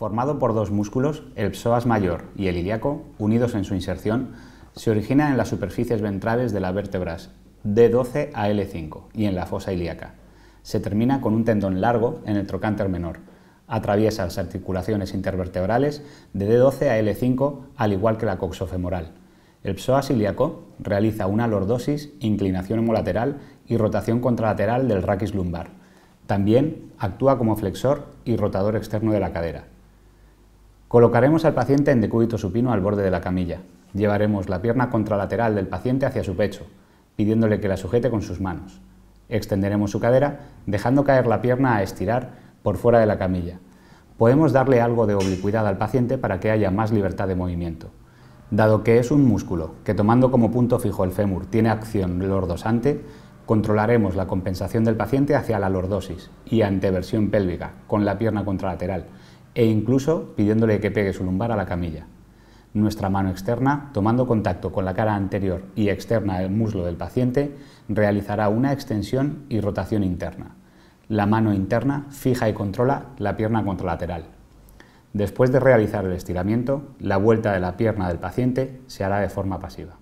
Formado por dos músculos, el psoas mayor y el ilíaco, unidos en su inserción, se origina en las superficies ventrales de las vértebras D12 a L5 y en la fosa ilíaca. Se termina con un tendón largo en el trocánter menor. Atraviesa las articulaciones intervertebrales de D12 a L5, al igual que la coxofemoral. El psoas ilíaco realiza una lordosis, inclinación hemolateral y rotación contralateral del raquis lumbar. También actúa como flexor y rotador externo de la cadera. Colocaremos al paciente en decúbito supino al borde de la camilla. Llevaremos la pierna contralateral del paciente hacia su pecho, pidiéndole que la sujete con sus manos. Extenderemos su cadera, dejando caer la pierna a estirar por fuera de la camilla. Podemos darle algo de oblicuidad al paciente para que haya más libertad de movimiento. Dado que es un músculo que tomando como punto fijo el fémur tiene acción lordosante, controlaremos la compensación del paciente hacia la lordosis y anteversión pélvica con la pierna contralateral e incluso pidiéndole que pegue su lumbar a la camilla. Nuestra mano externa, tomando contacto con la cara anterior y externa del muslo del paciente, realizará una extensión y rotación interna. La mano interna fija y controla la pierna contralateral. Después de realizar el estiramiento, la vuelta de la pierna del paciente se hará de forma pasiva.